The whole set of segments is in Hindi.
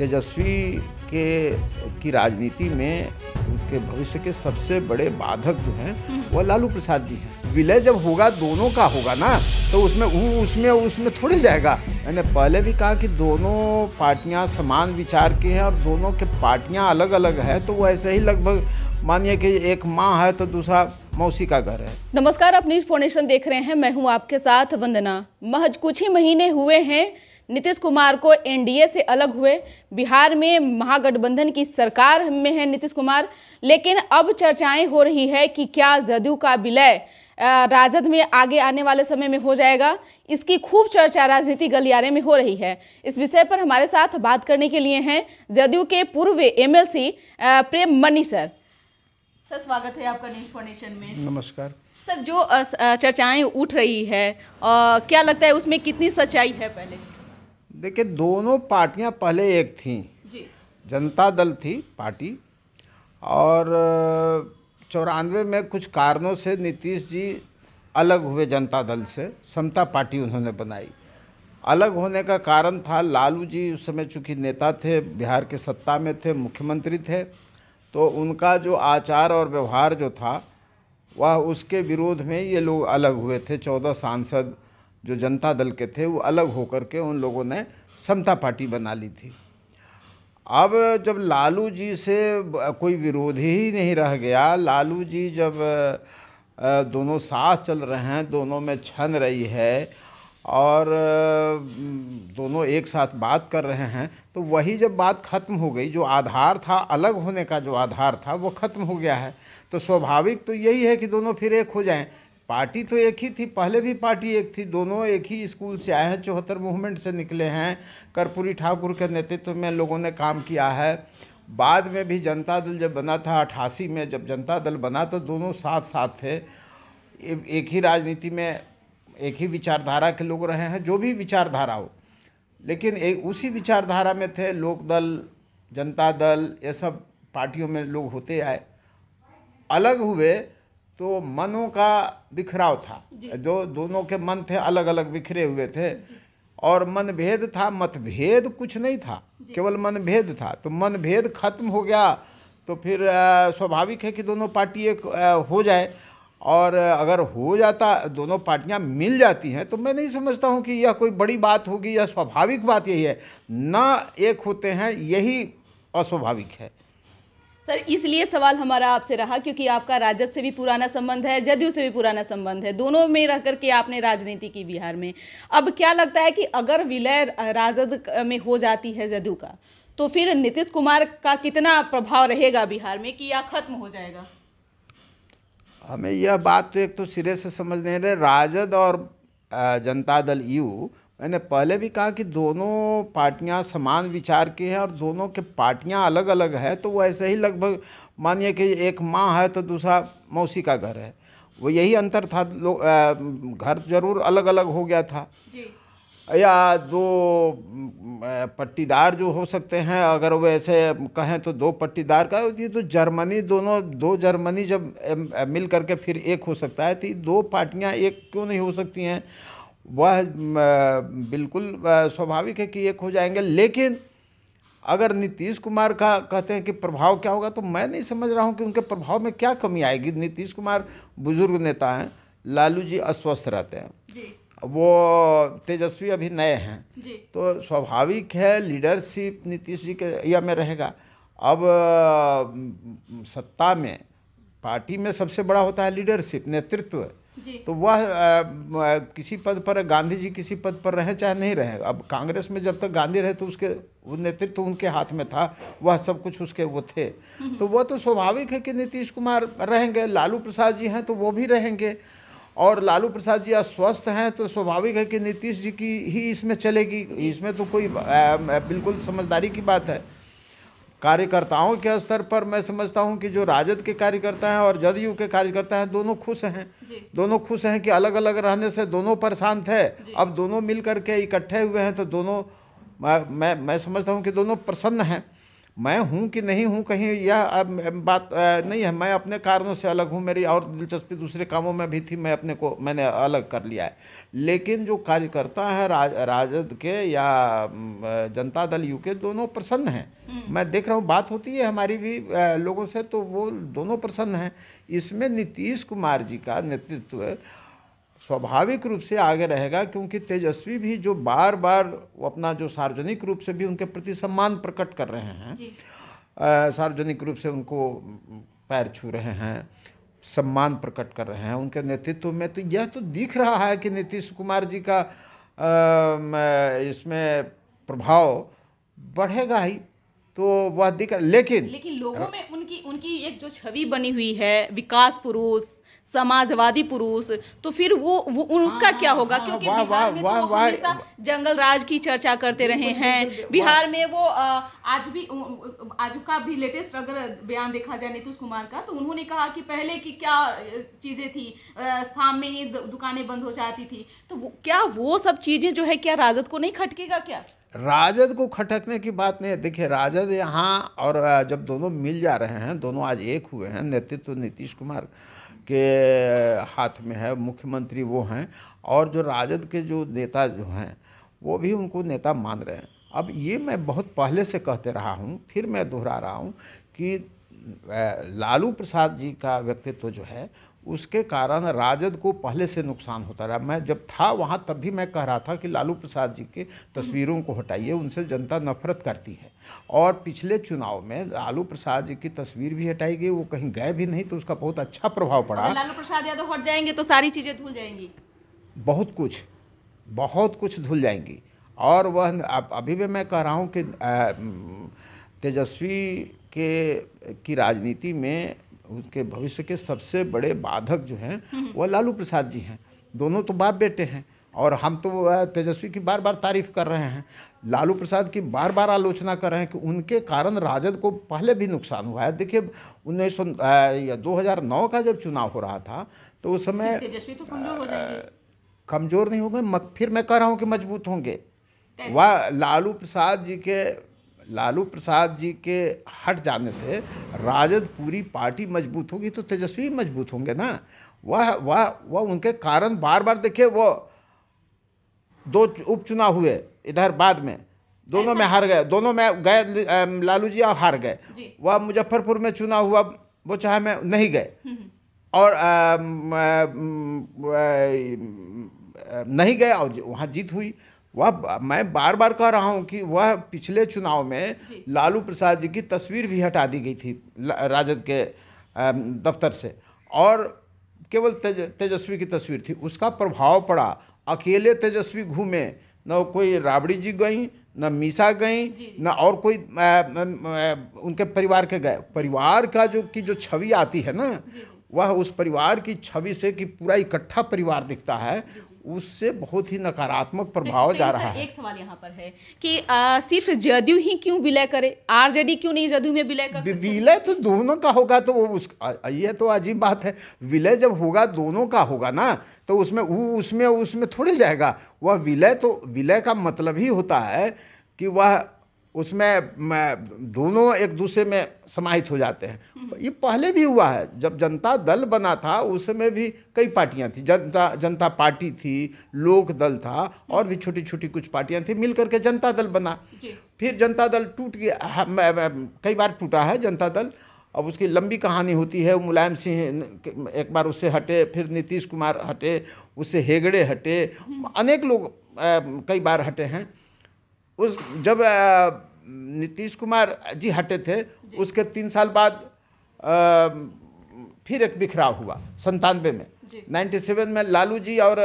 तेजस्वी के की राजनीति में उनके भविष्य के सबसे बड़े बाधक जो हैं वह लालू प्रसाद जी हैं विलय जब होगा दोनों का होगा ना तो उसमें उसमें उसमें थोड़े जाएगा मैंने पहले भी कहा कि दोनों पार्टियां समान विचार की हैं और दोनों के पार्टियां अलग अलग हैं तो वो ऐसे ही लगभग मानिए कि एक माँ है तो दूसरा मौसी का घर है नमस्कार आप न्यूज फोनेशन देख रहे हैं मैं हूँ आपके साथ वंदना महज कुछ ही महीने हुए हैं नीतीश कुमार को एनडीए से अलग हुए बिहार में महागठबंधन की सरकार में है नीतीश कुमार लेकिन अब चर्चाएं हो रही है कि क्या जदयू का विलय राजद में आगे आने वाले समय में हो जाएगा इसकी खूब चर्चा राजनीति गलियारे में हो रही है इस विषय पर हमारे साथ बात करने के लिए हैं जदयू के पूर्व MLC Prem Mani sir sir स्वागत है आपका न्यूज फाउंडेशन में नमस्कार सर जो चर्चाएं उठ रही है क्या लगता है उसमें कितनी सच्चाई है पहले देखिए दोनों पार्टियां पहले एक थीं जनता दल थी पार्टी और चौरानवे में कुछ कारणों से नीतीश जी अलग हुए जनता दल से समता पार्टी उन्होंने बनाई अलग होने का कारण था लालू जी उस समय चूँकि नेता थे बिहार के सत्ता में थे मुख्यमंत्री थे तो उनका जो आचार और व्यवहार जो था वह उसके विरोध में ये लोग अलग हुए थे चौदह सांसद जो जनता दल के थे वो अलग होकर के उन लोगों ने समता पार्टी बना ली थी अब जब लालू जी से कोई विरोध ही नहीं रह गया लालू जी जब दोनों साथ चल रहे हैं दोनों में छन रही है और दोनों एक साथ बात कर रहे हैं तो वही जब बात ख़त्म हो गई जो आधार था अलग होने का जो आधार था वो ख़त्म हो गया है तो स्वाभाविक तो यही है कि दोनों फिर एक हो जाएं पार्टी तो एक ही थी पहले भी पार्टी एक थी दोनों एक ही स्कूल से आए हैं चौहत्तर मूवमेंट से निकले हैं कर्पूरी ठाकुर के नेतृत्व में लोगों ने काम किया है बाद में भी जनता दल जब बना था अठासी में जब जनता दल बना तो दोनों साथ साथ थे एक ही राजनीति में एक ही विचारधारा के लोग रहे हैं जो भी विचारधारा हो लेकिन एक उसी विचारधारा में थे लोकदल जनता दल ये सब पार्टियों में लोग होते आए अलग हुए तो मनों का बिखराव था जो दोनों के मन थे अलग अलग बिखरे हुए थे और मन भेद था मतभेद कुछ नहीं था केवल मन भेद था तो मन भेद खत्म हो गया तो फिर स्वाभाविक है कि दोनों पार्टी एक हो जाए और अगर हो जाता दोनों पार्टियां मिल जाती हैं तो मैं नहीं समझता हूं कि यह कोई बड़ी बात होगी या स्वाभाविक बात यही है ना एक होते हैं यही अस्वाभाविक है सर इसलिए सवाल हमारा आपसे रहा क्योंकि आपका राजद से भी पुराना संबंध है जदयू से भी पुराना संबंध है दोनों में रह करके आपने राजनीति की बिहार में अब क्या लगता है कि अगर विलय राजद में हो जाती है जदयू का तो फिर नीतीश कुमार का कितना प्रभाव रहेगा बिहार में कि यह खत्म हो जाएगा हमें यह बात तो एक तो सिरे से समझ नहीं रहे राजद और जनता दल यू मैंने पहले भी कहा कि दोनों पार्टियां समान विचार की हैं और दोनों के पार्टियां अलग अलग हैं तो वो ऐसे ही लगभग मानिए कि एक माँ है तो दूसरा मौसी का घर है वो यही अंतर था लोग घर जरूर अलग अलग हो गया था जी। या दो पट्टीदार जो हो सकते हैं अगर वो ऐसे कहें तो दो पट्टीदार का ये तो जर्मनी दोनों दो जर्मनी जब मिल करके फिर एक हो सकता है तो दो पार्टियां एक क्यों नहीं हो सकती हैं वह बिल्कुल स्वाभाविक है कि एक हो जाएंगे लेकिन अगर नीतीश कुमार का कहते हैं कि प्रभाव क्या होगा तो मैं नहीं समझ रहा हूं कि उनके प्रभाव में क्या कमी आएगी नीतीश कुमार बुजुर्ग नेता हैं लालू जी अस्वस्थ रहते हैं जी। वो तेजस्वी अभी नए हैं तो स्वाभाविक है लीडरशिप नीतीश जी के या में रहेगा अब सत्ता में पार्टी में सबसे बड़ा होता है लीडरशिप नेतृत्व तो वह किसी पद पर गांधी जी किसी पद पर रहे चाहे नहीं रहे अब कांग्रेस में जब तक गांधी रहे तो उसके नेतृत्व तो उनके हाथ में था वह सब कुछ उसके वो थे हम्म। तो वह तो स्वाभाविक है कि नीतीश कुमार रहेंगे लालू प्रसाद जी हैं तो वो भी रहेंगे और लालू प्रसाद जी अस्वस्थ हैं तो स्वाभाविक है कि नीतीश जी की ही इसमें चलेगी इसमें तो कोई बिल्कुल समझदारी की बात है कार्यकर्ताओं के स्तर पर मैं समझता हूं कि जो राजद के कार्यकर्ता हैं और जदयू के कार्यकर्ता हैं दोनों खुश हैं दोनों खुश हैं कि अलग अलग रहने से दोनों परेशान थे अब दोनों मिल के इकट्ठे हुए हैं तो दोनों मैं मैं समझता हूँ कि दोनों प्रसन्न हैं मैं हूँ कि नहीं हूँ कहीं यह बात नहीं है मैं अपने कारणों से अलग हूँ मेरी और दिलचस्पी दूसरे कामों में भी थी मैं अपने को मैंने अलग कर लिया है लेकिन जो कार्यकर्ता हैं राज, राजद के या जनता दल यू के दोनों प्रसन्न हैं हम्म। मैं देख रहा हूँ बात होती है हमारी भी लोगों से तो वो दोनों प्रसन्न हैं इसमें नीतीश कुमार जी का नेतृत्व स्वाभाविक रूप से आगे रहेगा क्योंकि तेजस्वी भी जो बार बार वो अपना जो सार्वजनिक रूप से भी उनके प्रति सम्मान प्रकट कर रहे हैं सार्वजनिक रूप से उनको पैर छू रहे हैं सम्मान प्रकट कर रहे हैं उनके नेतृत्व में तो यह तो दिख रहा है कि नीतीश कुमार जी का आ, इसमें प्रभाव बढ़ेगा ही तो वह दिख लेकिन लेकिन लोगों में उनकी उनकी एक जो छवि बनी हुई है विकास पुरुष समाजवादी पुरुष तो फिर वो, वो उसका हाँ, क्या होगा हाँ, क्योंकि वा, बिहार में वा, तो वा, जंगल राज की चर्चा करते रहे हैं बिहार में वो आज भी आज का भी लेटेस्ट अगर बयान देखा जाए नीतीश कुमार का तो उन्होंने कहा कि पहले की क्या चीजें थी शाम में ही दुकानें बंद हो जाती थी तो वो, क्या वो सब चीजें जो है क्या राजद को नहीं खटकेगा क्या राजद को खटकने की बात नहीं है देखिए राजद यहाँ और जब दोनों मिल जा रहे हैं दोनों आज एक हुए हैं नेतृत्व नीतीश कुमार के हाथ में है मुख्यमंत्री वो हैं और जो राजद के जो नेता जो हैं वो भी उनको नेता मान रहे हैं अब ये मैं बहुत पहले से कहते रहा हूँ फिर मैं दोहरा रहा हूँ कि लालू प्रसाद जी का व्यक्तित्व जो है उसके कारण राजद को पहले से नुकसान होता रहा मैं जब था वहाँ तब भी मैं कह रहा था कि लालू प्रसाद जी के तस्वीरों को हटाइए उनसे जनता नफरत करती है और पिछले चुनाव में लालू प्रसाद जी की तस्वीर भी हटाई गई वो कहीं गए भी नहीं तो उसका बहुत अच्छा प्रभाव पड़ा लालू प्रसाद यादव हट जाएंगे तो सारी चीज़ें धुल जाएंगी बहुत कुछ बहुत कुछ धुल जाएंगी और वह अभी भी मैं कह रहा हूँ कि तेजस्वी के की राजनीति में उनके भविष्य के सबसे बड़े बाधक जो हैं वह लालू प्रसाद जी हैं दोनों तो बाप बेटे हैं और हम तो तेजस्वी की बार बार तारीफ कर रहे हैं लालू प्रसाद की बार बार आलोचना कर रहे हैं कि उनके कारण राजद को पहले भी नुकसान हुआ है देखिए उन्नीस सौ या 2009 का जब चुनाव हो रहा था तो उस समय तेजस्वी तो हो कमजोर नहीं होंगे फिर मैं कह रहा हूँ कि मजबूत होंगे वह लालू प्रसाद जी के लालू प्रसाद जी के हट जाने से राजद पूरी पार्टी मजबूत होगी तो तेजस्वी मजबूत होंगे ना वह वह वह उनके कारण बार बार देखिए वो दो उपचुनाव हुए इधर बाद में दोनों में हार गए दोनों में गए लालू जी और हार गए वह मुजफ्फरपुर में चुनाव हुआ वो चाहे मैं नहीं गए हम्म, हम्म। और आ, आ, आ, नहीं गए और वहाँ जीत हुई वह मैं बार बार कह रहा हूं कि वह पिछले चुनाव में लालू प्रसाद जी की तस्वीर भी हटा दी गई थी राजद के दफ्तर से और केवल तेज तेजस्वी की तस्वीर थी उसका प्रभाव पड़ा अकेले तेजस्वी घूमे न कोई राबड़ी जी गई न मीसा गई न और कोई आ, आ, आ, उनके परिवार के गए परिवार का जो की जो छवि आती है ना वह उस परिवार की छवि से कि पूरा इकट्ठा परिवार दिखता है उससे बहुत ही नकारात्मक प्रभाव जा रहा है एक सवाल यहाँ पर है कि आ, सिर्फ जदयू ही क्यों विलय करे आरजेडी क्यों नहीं जदयू में विलय कर विलय तो दोनों का होगा तो वो उस ये तो अजीब बात है विलय जब होगा दोनों का होगा ना तो उसमें वो उसमें उसमें थोड़ी जाएगा वह विलय तो विलय का मतलब ही होता है कि वह उसमें दोनों एक दूसरे में समाहित हो जाते हैं ये पहले भी हुआ है जब जनता दल बना था उस समय भी कई पार्टियां थी जनता जनता पार्टी थी लोक दल था और भी छोटी छोटी कुछ पार्टियां थी मिलकर के जनता दल बना फिर जनता दल टूट गया हाँ, कई बार टूटा है जनता दल अब उसकी लंबी कहानी होती है मुलायम सिंह एक बार उससे हटे फिर नीतीश कुमार हटे उससे हेगड़े हटे अनेक लोग कई बार हटे हैं उस जब नीतीश कुमार जी हटे थे जी। उसके तीन साल बाद आ, फिर एक बिखराव हुआ संतानवे में नाइन्टी सेवन में लालू जी और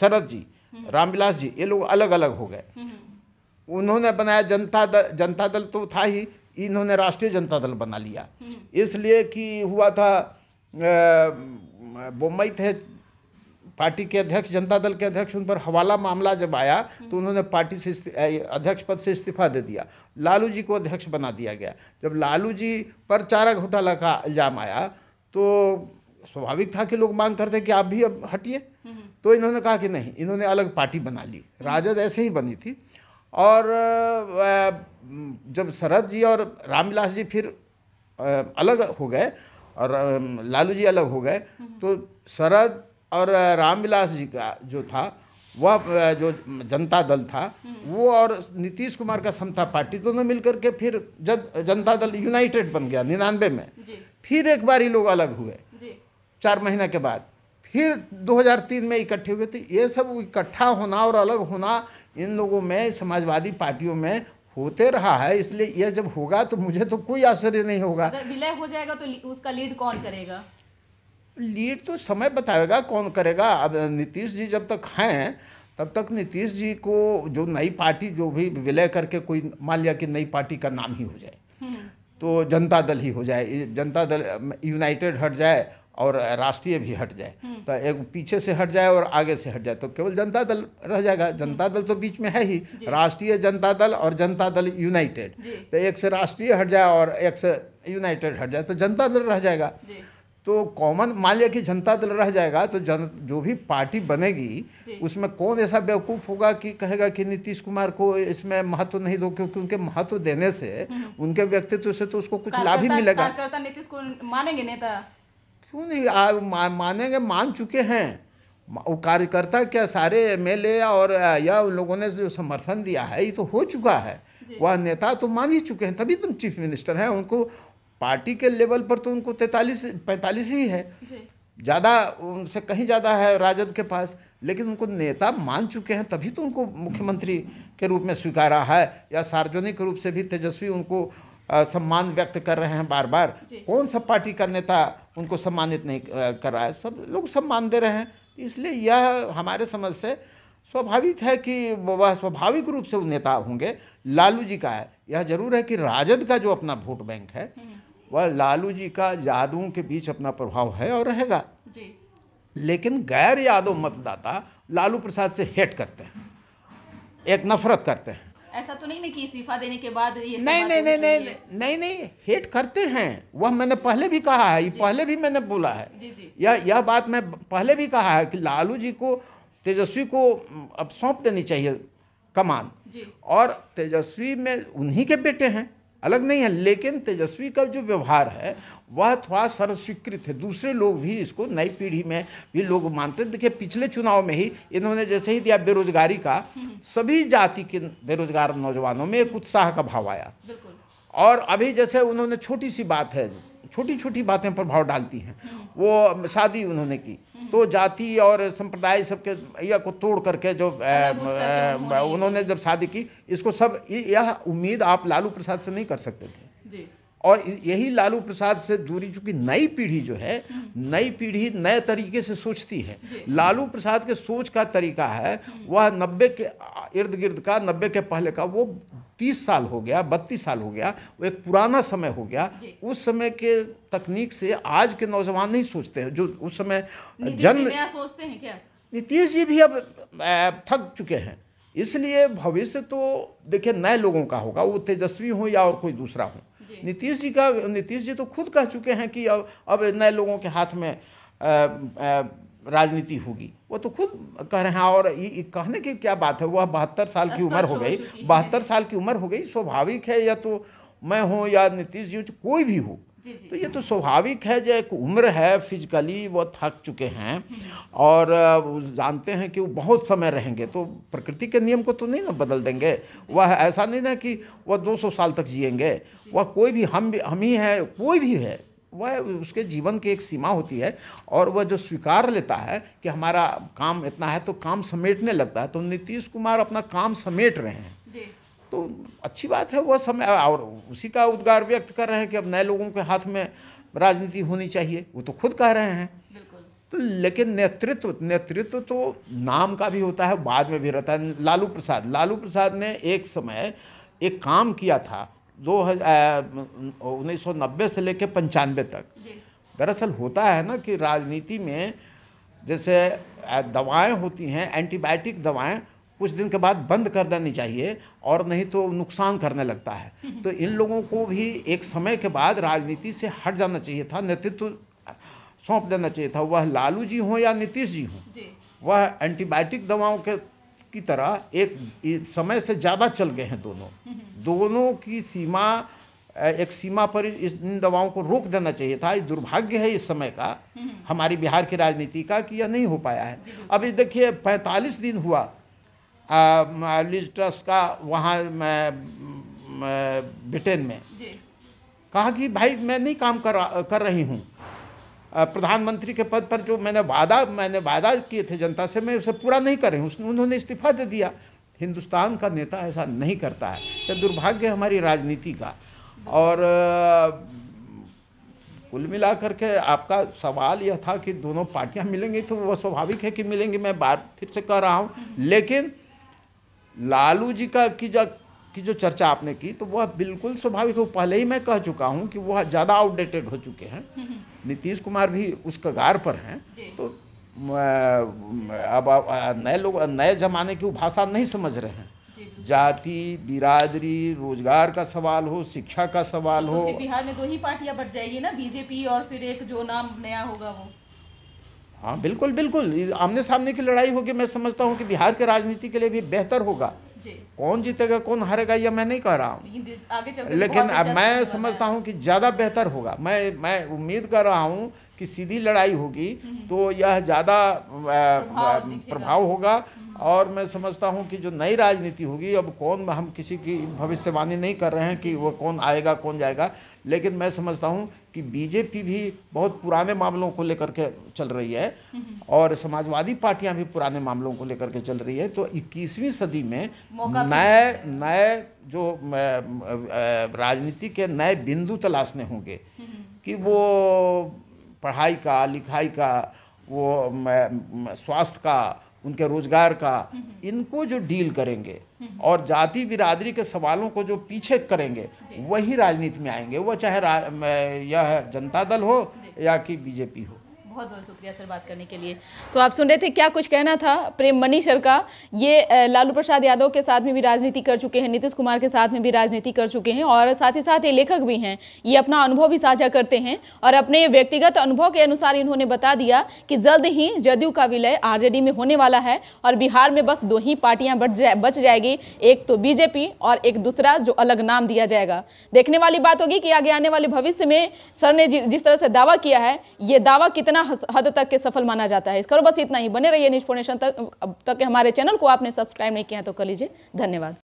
शरद जी हम्म। रामविलास जी ये लोग अलग अलग हो गए हम्म। उन्होंने बनाया जनता दल जनता दल तो था ही इन्होंने राष्ट्रीय जनता दल बना लिया हम्म। इसलिए कि हुआ था बम्बई थे पार्टी के अध्यक्ष जनता दल के अध्यक्ष उन पर हवाला मामला जब आया तो उन्होंने पार्टी से अध्यक्ष पद से इस्तीफा दे दिया लालू जी को अध्यक्ष बना दिया गया जब लालू जी पर चारा घोटाला का इल्ज़ाम आया तो स्वाभाविक था कि लोग मांग करते कि आप भी अब हटिए तो इन्होंने कहा कि नहीं इन्होंने अलग पार्टी बना ली राजद ऐसे ही बनी थी और जब शरद जी और रामविलास जी फिर अलग हो गए और लालू जी अलग हो गए तो शरद और रामविलास जी का जो था वह जो जनता दल था हम्म। वो और नीतीश कुमार का समता पार्टी दोनों मिलकर के फिर जन, जनता दल यूनाइटेड बन गया निन्यानवे में फिर एक बार ही लोग अलग हुए चार महीने के बाद फिर 2003 में इकट्ठे हुए थे तो ये सब इकट्ठा होना और अलग होना इन लोगों में समाजवादी पार्टियों में होते रहा है इसलिए यह जब होगा तो मुझे तो कोई आश्चर्य नहीं होगा विलय हो जाएगा तो उसका लीड कौन करेगा लीड तो समय बताएगा कौन करेगा अब नीतीश जी जब तक हैं तब तक नीतीश जी को जो नई पार्टी जो भी विलय करके कोई मान लिया कि नई पार्टी का नाम ही हो जाए हम्म। तो जनता दल ही हो जाए जनता दल यूनाइटेड हट जाए और राष्ट्रीय भी हट जाए हम्म। तो एक पीछे से हट जाए और आगे से हट जाए तो केवल जनता दल रह जाएगा जनता दल तो बीच में है ही राष्ट्रीय जनता दल और जनता दल यूनाइटेड तो एक से राष्ट्रीय हट जाए और एक से यूनाइटेड हट जाए तो जनता दल रह जाएगा तो कॉमन मान लिया कि जनता दल रह जाएगा तो जन जो भी पार्टी बनेगी उसमें कौन ऐसा बेवकूफ़ होगा कि कहेगा कि नीतीश कुमार को इसमें महत्व नहीं दो क्योंकि उनके महत्व देने से हम्म। उनके व्यक्तित्व से तो उसको कुछ लाभ ही मिलेगा नीतीश को मानेंगे नेता क्यों नहीं आ, मा, मानेंगे मान चुके हैं वो कार्यकर्ता क्या सारे एम और या उन लोगों ने जो समर्थन दिया है ये तो हो चुका है वह नेता तो मान ही चुके हैं तभी तुम चीफ मिनिस्टर हैं उनको पार्टी के लेवल पर तो उनको तैतालीस पैंतालीस ही है ज़्यादा उनसे कहीं ज़्यादा है राजद के पास लेकिन उनको नेता मान चुके हैं तभी तो उनको मुख्यमंत्री के रूप में स्वीकारा है या सार्वजनिक रूप से भी तेजस्वी उनको सम्मान व्यक्त कर रहे हैं बार बार कौन सा पार्टी का नेता उनको सम्मानित नहीं कर रहा है सब लोग सम्मान दे रहे हैं इसलिए यह हमारे समझ से स्वाभाविक है कि वह स्वाभाविक रूप से वो नेता होंगे लालू जी का है यह जरूर है कि राजद का जो अपना वोट बैंक है हम्म। वह लालू जी का यादवों के बीच अपना प्रभाव है और रहेगा लेकिन गैर यादव मतदाता लालू प्रसाद से हेट करते हैं एक नफरत करते हैं ऐसा तो नहीं कि इस्तीफा देने के बाद ये नहीं नहीं नहीं नहीं नहीं नहीं हेट करते हैं वह मैंने पहले भी कहा है पहले भी मैंने बोला है जी, जी। यह यह बात मैं पहले भी कहा है कि लालू जी को तेजस्वी को अब सौंप देनी चाहिए कमान और तेजस्वी में उन्हीं के बेटे हैं अलग नहीं है लेकिन तेजस्वी का जो व्यवहार है वह थोड़ा सर्वस्वीकृत है दूसरे लोग भी इसको नई पीढ़ी में भी लोग मानते देखिए पिछले चुनाव में ही इन्होंने जैसे ही दिया बेरोजगारी का सभी जाति के बेरोजगार नौजवानों में एक उत्साह का भाव आया और अभी जैसे उन्होंने छोटी सी बात है छोटी छोटी बातें प्रभाव डालती हैं वो शादी उन्होंने की तो जाति और संप्रदाय सबके या को तोड़ करके जो उन्होंने जब शादी की इसको सब यह उम्मीद आप लालू प्रसाद से नहीं कर सकते थे और यही लालू प्रसाद से दूरी चूंकि नई पीढ़ी जो है हम्म। नई पीढ़ी नए तरीके से सोचती है लालू प्रसाद के सोच का तरीका है हम्म। वह नब्बे के इर्द गिर्द का नब्बे के पहले का वो तीस साल हो गया बत्तीस साल हो गया वो एक पुराना समय हो गया उस समय के तकनीक से आज के नौजवान नहीं सोचते हैं जो उस समय जन्म सोचते हैं क्या नीतीश जी भी अब थक चुके हैं इसलिए भविष्य तो देखिए नए लोगों का होगा वो तेजस्वी हो या और कोई दूसरा हो नीतीश जी का नीतीश जी तो खुद कह चुके हैं कि अब अब नए लोगों के हाथ में राजनीति होगी वो तो खुद कह रहे हैं और ये कहने की क्या बात है वह बहत्तर साल की उम्र हो गई बहत्तर साल की उम्र हो गई स्वाभाविक है या तो मैं हूँ या नीतीश जी कोई भी हो तो ये तो स्वाभाविक है जो एक उम्र है फिजिकली वो थक चुके हैं और जानते हैं कि वो बहुत समय रहेंगे तो प्रकृति के नियम को तो नहीं ना बदल देंगे वह ऐसा नहीं ना कि वह 200 साल तक जिएंगे वह कोई भी हम भी हम ही हैं कोई भी है वह उसके जीवन की एक सीमा होती है और वह जो स्वीकार लेता है कि हमारा काम इतना है तो काम समेटने लगता है तो नीतीश कुमार अपना काम समेट रहे हैं तो अच्छी बात है वह समय और उसी का उद्गार व्यक्त कर रहे हैं कि अब नए लोगों के हाथ में राजनीति होनी चाहिए वो तो खुद कह रहे हैं तो लेकिन नेतृत्व नेतृत्व तो नाम का भी होता है बाद में भी रहता है लालू प्रसाद लालू प्रसाद ने एक समय एक काम किया था दो उन्नीस सौ नब्बे से लेकर पंचानवे तक दरअसल होता है ना कि राजनीति में जैसे दवाएं होती हैं एंटीबायोटिक दवाएं कुछ दिन के बाद बंद कर देनी चाहिए और नहीं तो नुकसान करने लगता है तो इन लोगों को भी एक समय के बाद राजनीति से हट जाना चाहिए था नेतृत्व सौंप देना चाहिए था वह लालू जी हों या नीतीश जी हों वह एंटीबायोटिक दवाओं के की तरह एक समय से ज़्यादा चल गए हैं दोनों दोनों की सीमा एक सीमा पर इस इन दवाओं को रोक देना चाहिए था दुर्भाग्य है इस समय का हमारी बिहार की राजनीति का कि यह नहीं हो पाया है अभी देखिए 45 दिन हुआ लिज का वहाँ ब्रिटेन में कहा कि भाई मैं नहीं काम कर कर रही हूँ प्रधानमंत्री के पद पर जो मैंने वादा मैंने वादा किए थे जनता से मैं उसे पूरा नहीं कर रही हूँ उन्होंने इस्तीफा दे दिया हिंदुस्तान का नेता ऐसा नहीं करता है यह दुर्भाग्य हमारी राजनीति का और कुल मिलाकर के आपका सवाल यह था कि दोनों पार्टियां मिलेंगी तो वह स्वाभाविक है कि मिलेंगी मैं बार फिर से कह रहा हूँ लेकिन लालू जी का की जो की जो चर्चा आपने की तो वह बिल्कुल स्वाभाविक है पहले ही मैं कह चुका हूँ कि वह ज़्यादा आउटडेटेड हो चुके हैं नीतीश कुमार भी उस कगार पर हैं तो अब नए लोग नए ज़माने की भाषा नहीं समझ रहे हैं जाति बिरादरी रोजगार का सवाल हो शिक्षा का सवाल तो हो बिहार में दो ही पार्टियां बढ़ जाएगी ना बीजेपी और फिर एक जो नाम नया होगा वो हाँ बिल्कुल बिल्कुल आमने सामने की लड़ाई होगी मैं समझता हूँ कि बिहार के राजनीति के लिए भी बेहतर होगा कौन जीतेगा कौन हारेगा यह मैं नहीं कह रहा हूँ लेकिन अब अच्छा मैं समझता हूँ कि ज़्यादा बेहतर होगा मैं मैं उम्मीद कर रहा हूँ कि सीधी लड़ाई होगी हम्म। तो यह ज़्यादा प्रभाव होगा और मैं समझता हूँ कि जो नई राजनीति होगी अब कौन हम किसी की भविष्यवाणी नहीं कर रहे हैं कि वो कौन आएगा कौन जाएगा लेकिन मैं समझता हूँ कि बीजेपी भी बहुत पुराने मामलों को लेकर के चल रही है और समाजवादी पार्टियां भी पुराने मामलों को लेकर के चल रही है तो 21वीं सदी में नए नए जो राजनीति के नए बिंदु तलाशने होंगे कि वो पढ़ाई का लिखाई का वो स्वास्थ्य का उनके रोजगार का हम्म हम्म। इनको जो डील करेंगे हम्म और जाति बिरादरी के सवालों को जो पीछे करेंगे वही राजनीति में आएंगे वह चाहे यह जनता दल हो या कि बीजेपी हो बहुत बहुत शुक्रिया सर बात करने के लिए तो आप सुन रहे थे क्या कुछ कहना था प्रेम मनी सर का ये लालू प्रसाद यादव के साथ में भी राजनीति कर चुके हैं नीतीश कुमार के साथ में भी राजनीति कर चुके हैं और साथ ही साथ ये लेखक भी हैं ये अपना अनुभव भी साझा करते हैं और अपने व्यक्तिगत अनुभव के अनुसार इन्होंने बता दिया कि जल्द ही जदयू का विलय आर में होने वाला है और बिहार में बस दो ही पार्टियां बच जाए बच जाएगी एक तो बीजेपी और एक दूसरा जो अलग नाम दिया जाएगा देखने वाली बात होगी कि आगे आने वाले भविष्य में सर ने जिस तरह से दावा किया है ये दावा कितना हद तक के सफल माना जाता है इस करो बस इतना ही बने रहिए न्यूज तक अब तक हमारे चैनल को आपने सब्सक्राइब नहीं किया तो कर लीजिए धन्यवाद